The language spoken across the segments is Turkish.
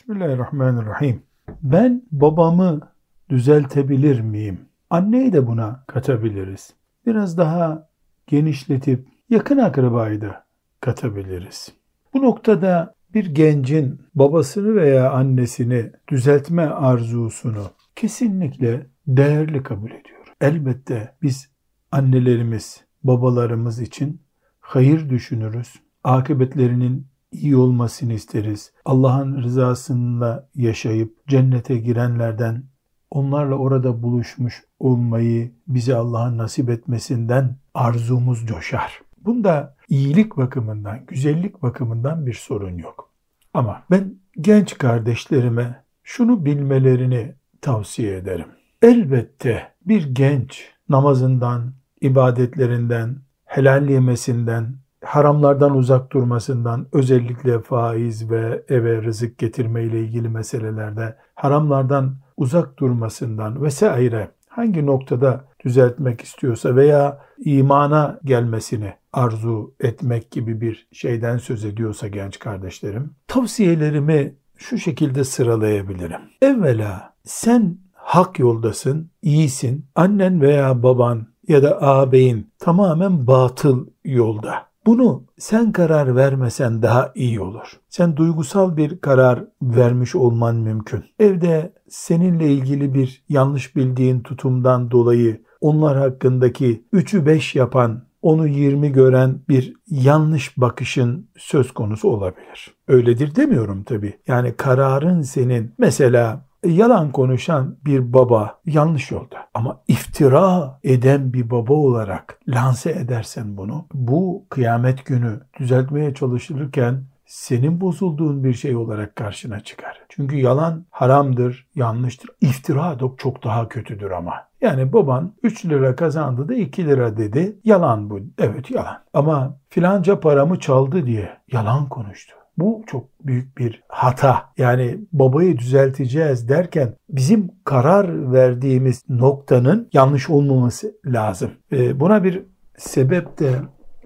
Bismillahirrahmanirrahim. Ben babamı düzeltebilir miyim? Anneyi de buna katabiliriz. Biraz daha genişletip yakın akrabayı da katabiliriz. Bu noktada bir gencin babasını veya annesini düzeltme arzusunu kesinlikle değerli kabul ediyorum. Elbette biz annelerimiz, babalarımız için hayır düşünürüz. Akıbetlerinin iyi olmasını isteriz. Allah'ın rızasında yaşayıp cennete girenlerden onlarla orada buluşmuş olmayı bize Allah'ın nasip etmesinden arzumuz coşar. Bunda iyilik bakımından, güzellik bakımından bir sorun yok. Ama ben genç kardeşlerime şunu bilmelerini tavsiye ederim. Elbette bir genç namazından, ibadetlerinden, helal yemesinden, haramlardan uzak durmasından özellikle faiz ve eve rızık getirme ile ilgili meselelerde haramlardan uzak durmasından vesaire hangi noktada düzeltmek istiyorsa veya imana gelmesini arzu etmek gibi bir şeyden söz ediyorsa genç kardeşlerim tavsiyelerimi şu şekilde sıralayabilirim. Evvela sen hak yoldasın, iyisin. Annen veya baban ya da ağabeyin tamamen batıl yolda. Bunu sen karar vermesen daha iyi olur. Sen duygusal bir karar vermiş olman mümkün. Evde seninle ilgili bir yanlış bildiğin tutumdan dolayı onlar hakkındaki 3'ü 5 yapan, onu 20 gören bir yanlış bakışın söz konusu olabilir. Öyledir demiyorum tabii. Yani kararın senin mesela yalan konuşan bir baba yanlış yolda. Ama iftira eden bir baba olarak lanse edersen bunu, bu kıyamet günü düzeltmeye çalışılırken senin bozulduğun bir şey olarak karşına çıkar. Çünkü yalan haramdır, yanlıştır. İftira çok daha kötüdür ama. Yani baban 3 lira kazandı da 2 lira dedi. Yalan bu. Evet yalan. Ama filanca paramı çaldı diye yalan konuştu. Bu çok büyük bir hata. Yani babayı düzelteceğiz derken bizim karar verdiğimiz noktanın yanlış olmaması lazım. Ee, buna bir sebep de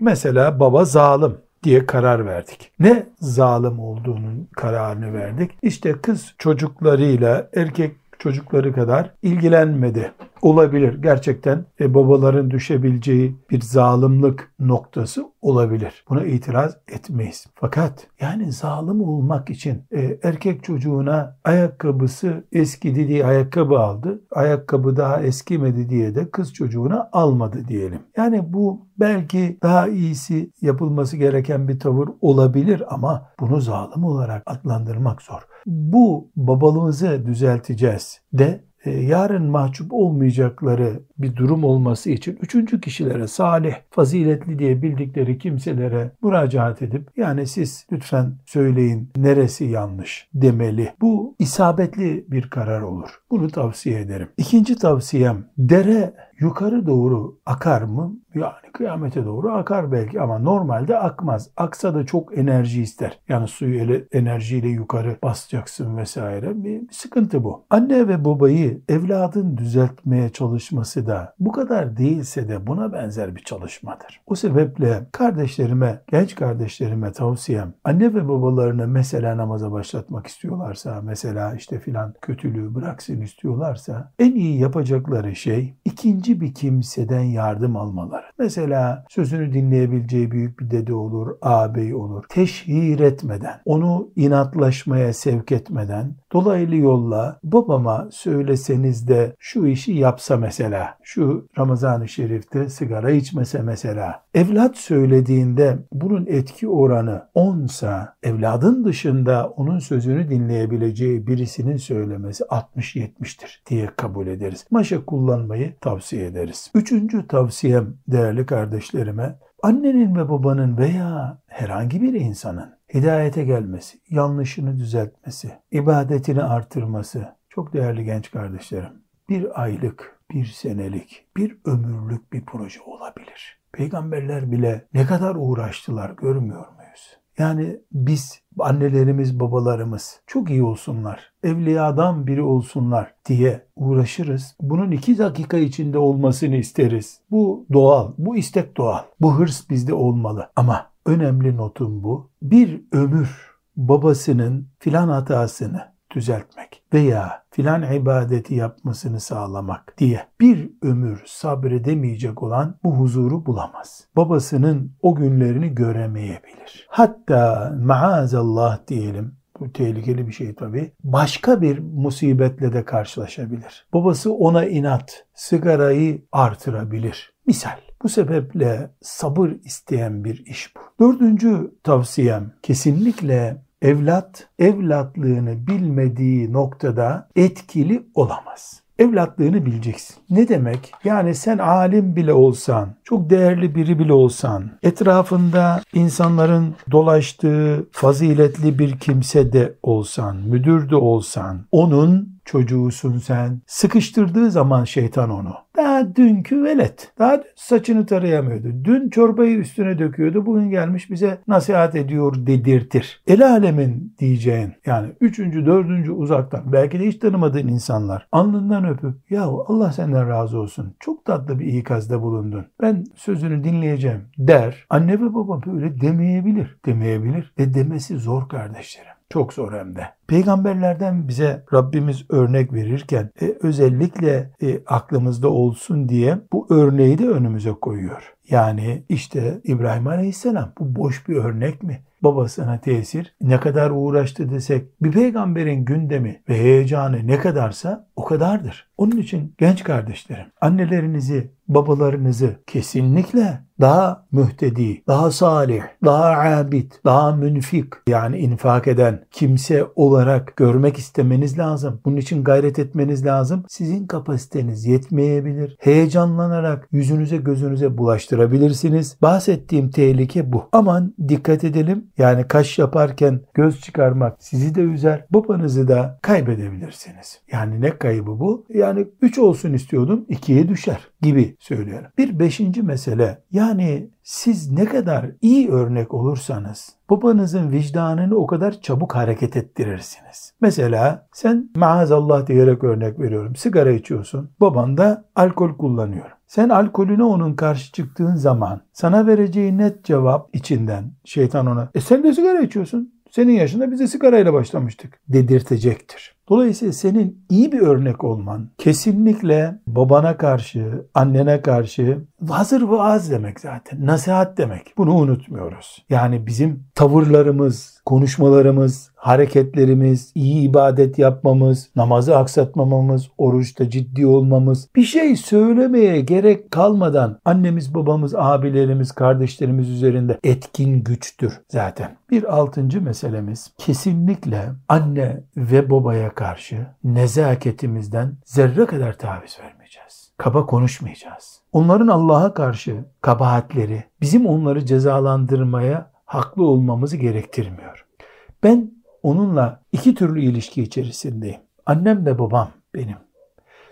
mesela baba zalim diye karar verdik. Ne zalim olduğunun kararını verdik. İşte kız çocuklarıyla erkek çocukları kadar ilgilenmedi olabilir. Gerçekten e, babaların düşebileceği bir zalimlik noktası olabilir. Buna itiraz etmeyiz. Fakat yani zalim olmak için e, erkek çocuğuna ayakkabısı eskidi diye ayakkabı aldı. Ayakkabı daha eskimedi diye de kız çocuğuna almadı diyelim. Yani bu belki daha iyisi yapılması gereken bir tavır olabilir ama bunu zalim olarak adlandırmak zor. Bu babalığımızı düzelteceğiz de e, yarın mahcup olmayacakları bir durum olması için üçüncü kişilere salih, faziletli diye bildikleri kimselere müracaat edip yani siz lütfen söyleyin neresi yanlış demeli. Bu isabetli bir karar olur. Bunu tavsiye ederim. İkinci tavsiyem dere yukarı doğru akar mı? Yani kıyamete doğru akar belki ama normalde akmaz. Aksa da çok enerji ister. Yani suyu ele, enerjiyle yukarı basacaksın vesaire. Bir, bir sıkıntı bu. Anne ve babayı evladın düzeltmeye çalışması da bu kadar değilse de buna benzer bir çalışmadır. O sebeple kardeşlerime, genç kardeşlerime tavsiyem anne ve babalarını mesela namaza başlatmak istiyorlarsa, mesela işte filan kötülüğü bıraksın istiyorlarsa en iyi yapacakları şey ikinci bir kimseden yardım almaları var. Mesela sözünü dinleyebileceği büyük bir dede olur, ağabey olur. Teşhir etmeden, onu inatlaşmaya sevk etmeden, Dolaylı yolla babama söyleseniz de şu işi yapsa mesela, şu Ramazan-ı Şerif'te sigara içmese mesela, evlat söylediğinde bunun etki oranı 10 sa evladın dışında onun sözünü dinleyebileceği birisinin söylemesi 60-70'tir diye kabul ederiz. Maşa kullanmayı tavsiye ederiz. Üçüncü tavsiyem değerli kardeşlerime, annenin ve babanın veya herhangi bir insanın hidayete gelmesi, yanlışını düzeltmesi, ibadetini artırması çok değerli genç kardeşlerim. Bir aylık, bir senelik, bir ömürlük bir proje olabilir. Peygamberler bile ne kadar uğraştılar görmüyor muyuz? Yani biz annelerimiz, babalarımız çok iyi olsunlar, evliyadan biri olsunlar diye uğraşırız. Bunun iki dakika içinde olmasını isteriz. Bu doğal, bu istek doğal, bu hırs bizde olmalı. Ama önemli notum bu. Bir ömür babasının filan hatasını düzeltmek veya filan ibadeti yapmasını sağlamak diye bir ömür sabredemeyecek olan bu huzuru bulamaz. Babasının o günlerini göremeyebilir. Hatta maazallah diyelim bu tehlikeli bir şey tabii, Başka bir musibetle de karşılaşabilir. Babası ona inat, sigarayı artırabilir. Misal bu sebeple sabır isteyen bir iş bu. Dördüncü tavsiyem kesinlikle evlat evlatlığını bilmediği noktada etkili olamaz. Evlatlığını bileceksin. Ne demek? Yani sen alim bile olsan, çok değerli biri bile olsan, etrafında insanların dolaştığı faziletli bir kimse de olsan, müdür de olsan, onun çocuğusun sen. Sıkıştırdığı zaman şeytan onu. Daha dünkü velet. Daha dün saçını tarayamıyordu. Dün çorbayı üstüne döküyordu. Bugün gelmiş bize nasihat ediyor dedirtir. El alemin diyeceğin yani üçüncü, dördüncü uzaktan belki de hiç tanımadığın insanlar alnından öpüp yahu Allah senden razı olsun. Çok tatlı bir ikazda bulundun. Ben sözünü dinleyeceğim der. Anne ve baba böyle demeyebilir. Demeyebilir ve demesi zor kardeşlerim. Çok zor hem de. Peygamberlerden bize Rabbimiz örnek verirken e, özellikle e, aklımızda olsun diye bu örneği de önümüze koyuyor. Yani işte İbrahim Aleyhisselam bu boş bir örnek mi? babasına tesir ne kadar uğraştı desek bir peygamberin gündemi ve heyecanı ne kadarsa o kadardır. Onun için genç kardeşlerim annelerinizi babalarınızı kesinlikle daha mühtedi, daha salih, daha abid, daha münfik yani infak eden kimse olarak görmek istemeniz lazım. Bunun için gayret etmeniz lazım. Sizin kapasiteniz yetmeyebilir. Heyecanlanarak yüzünüze gözünüze bulaştırabilirsiniz. Bahsettiğim tehlike bu. Aman dikkat edelim. Yani kaş yaparken göz çıkarmak sizi de üzer. Babanızı da kaybedebilirsiniz. Yani ne kaybı bu? Yani 3 olsun istiyordum 2'ye düşer gibi söylüyorum. Bir beşinci mesele yani siz ne kadar iyi örnek olursanız babanızın vicdanını o kadar çabuk hareket ettirirsiniz. Mesela sen maazallah diyerek örnek veriyorum. Sigara içiyorsun. Baban da alkol kullanıyor. Sen alkolüne onun karşı çıktığın zaman sana vereceği net cevap içinden şeytan ona e sen de sigara içiyorsun. Senin yaşında biz bize sigarayla başlamıştık dedirtecektir. Dolayısıyla senin iyi bir örnek olman kesinlikle babana karşı, annene karşı vazır vaaz demek zaten. Nasihat demek. Bunu unutmuyoruz. Yani bizim tavırlarımız, konuşmalarımız, hareketlerimiz, iyi ibadet yapmamız, namazı aksatmamamız, oruçta ciddi olmamız, bir şey söylemeye gerek kalmadan annemiz, babamız, abilerimiz, kardeşlerimiz üzerinde etkin güçtür zaten. Bir altıncı meselemiz kesinlikle anne ve babaya karşı nezaketimizden zerre kadar taviz vermeyeceğiz. Kaba konuşmayacağız. Onların Allah'a karşı kabahatleri bizim onları cezalandırmaya haklı olmamızı gerektirmiyor. Ben onunla iki türlü ilişki içerisindeyim. Annem de babam benim.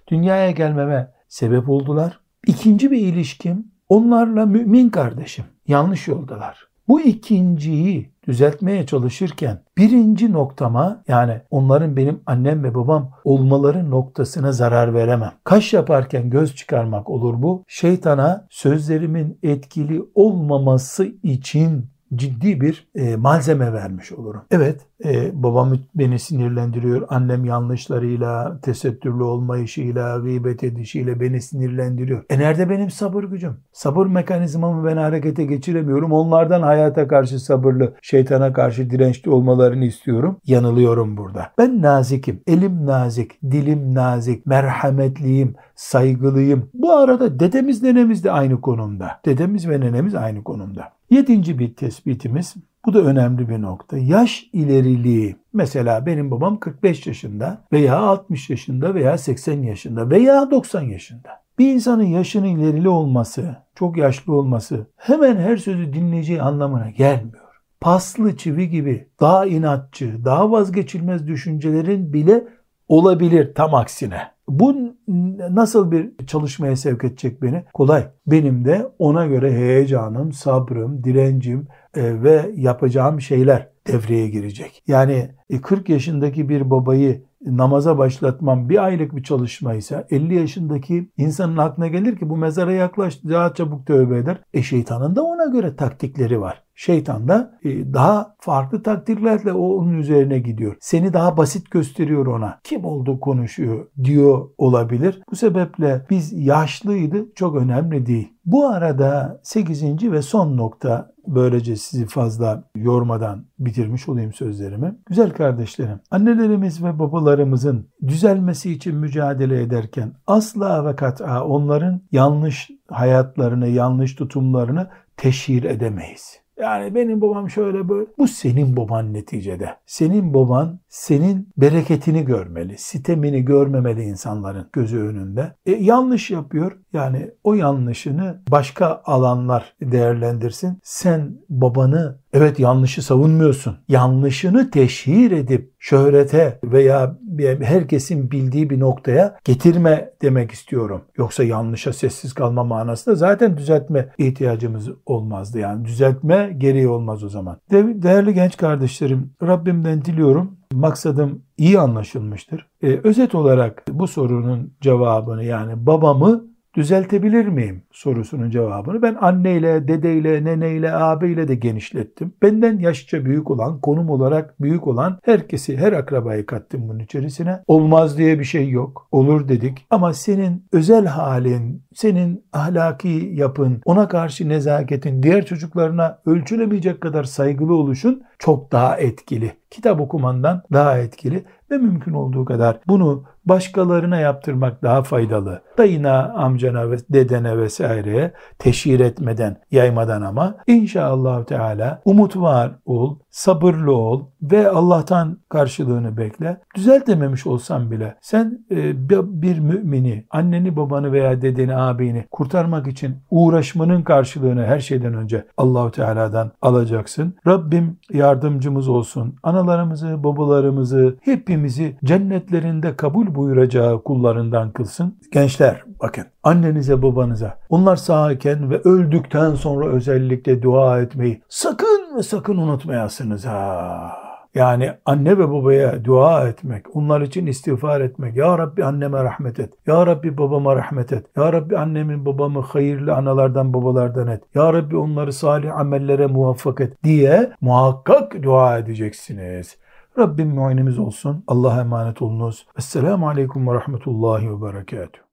Dünyaya gelmeme sebep oldular. İkinci bir ilişkim onlarla mümin kardeşim. Yanlış yoldalar. Bu ikinciyi düzeltmeye çalışırken birinci noktama yani onların benim annem ve babam olmaları noktasına zarar veremem. Kaş yaparken göz çıkarmak olur bu. Şeytana sözlerimin etkili olmaması için ciddi bir e, malzeme vermiş olurum. Evet e, babam beni sinirlendiriyor. Annem yanlışlarıyla, tesettürlü olmayışıyla, gıybet edişiyle beni sinirlendiriyor. E nerede benim sabır gücüm? Sabır mekanizmamı ben harekete geçiremiyorum. Onlardan hayata karşı sabırlı, şeytana karşı dirençli olmalarını istiyorum. Yanılıyorum burada. Ben nazikim. Elim nazik, dilim nazik, merhametliyim, saygılıyım. Bu arada dedemiz nenemiz de aynı konumda. Dedemiz ve nenemiz aynı konumda. Yedinci bir tespitimiz, bu da önemli bir nokta. Yaş ileriliği. Mesela benim babam 45 yaşında veya 60 yaşında veya 80 yaşında veya 90 yaşında. Bir insanın yaşının ilerili olması, çok yaşlı olması hemen her sözü dinleyeceği anlamına gelmiyor paslı çivi gibi daha inatçı, daha vazgeçilmez düşüncelerin bile olabilir tam aksine. Bu nasıl bir çalışmaya sevk edecek beni? Kolay. Benim de ona göre heyecanım, sabrım, direncim e, ve yapacağım şeyler devreye girecek. Yani 40 e, yaşındaki bir babayı namaza başlatmam bir aylık bir çalışmaysa 50 yaşındaki insanın aklına gelir ki bu mezara yaklaş daha çabuk tövbe eder. E şeytanın da ona göre taktikleri var. Şeytan da e, daha farklı taktiklerle o onun üzerine gidiyor. Seni daha basit gösteriyor ona. Kim oldu konuşuyor diyor olabilir. Bu sebeple biz yaşlıydı çok önemli değil. Bu arada 8. ve son nokta Böylece sizi fazla yormadan bitirmiş olayım sözlerimi. Güzel kardeşlerim, annelerimiz ve babalarımızın düzelmesi için mücadele ederken asla ve kat'a onların yanlış hayatlarını, yanlış tutumlarını teşhir edemeyiz. Yani benim babam şöyle böyle. Bu senin baban neticede. Senin baban senin bereketini görmeli, sitemini görmemeli insanların gözü önünde. E, yanlış yapıyor. Yani o yanlışını başka alanlar değerlendirsin. Sen babanı evet yanlışı savunmuyorsun. Yanlışını teşhir edip şöhrete veya herkesin bildiği bir noktaya getirme demek istiyorum. Yoksa yanlışa sessiz kalma manasında zaten düzeltme ihtiyacımız olmazdı. Yani düzeltme gereği olmaz o zaman. Değerli genç kardeşlerim Rabbimden diliyorum maksadım iyi anlaşılmıştır. Ee, özet olarak bu sorunun cevabını yani babamı düzeltebilir miyim sorusunun cevabını ben anneyle, dedeyle, neneyle, abiyle de genişlettim. Benden yaşça büyük olan, konum olarak büyük olan herkesi, her akrabayı kattım bunun içerisine. Olmaz diye bir şey yok. Olur dedik. Ama senin özel halin, senin ahlaki yapın, ona karşı nezaketin, diğer çocuklarına ölçülemeyecek kadar saygılı oluşun çok daha etkili kitap okumandan daha etkili ve mümkün olduğu kadar bunu başkalarına yaptırmak daha faydalı. Dayına, amcana ve dedene vesaireye teşhir etmeden, yaymadan ama inşallah Teala umut var ol, sabırlı ol ve Allah'tan karşılığını bekle. Düzeltememiş olsan bile sen e, bir mümini, anneni, babanı veya dedeni, abini kurtarmak için uğraşmanın karşılığını her şeyden önce Allahu Teala'dan alacaksın. Rabbim yardımcımız olsun. Ana analarımızı, babalarımızı, hepimizi cennetlerinde kabul buyuracağı kullarından kılsın. Gençler bakın annenize babanıza onlar sağken ve öldükten sonra özellikle dua etmeyi sakın ve sakın unutmayasınız ha. Yani anne ve babaya dua etmek, onlar için istiğfar etmek. Ya Rabbi anneme rahmet et. Ya Rabbi babama rahmet et. Ya Rabbi annemin babamı hayırlı analardan babalardan et. Ya Rabbi onları salih amellere muvaffak et diye muhakkak dua edeceksiniz. Rabbim muayenemiz olsun. Allah'a emanet olunuz. Esselamu Aleyküm ve Rahmetullahi ve Berekatuhu.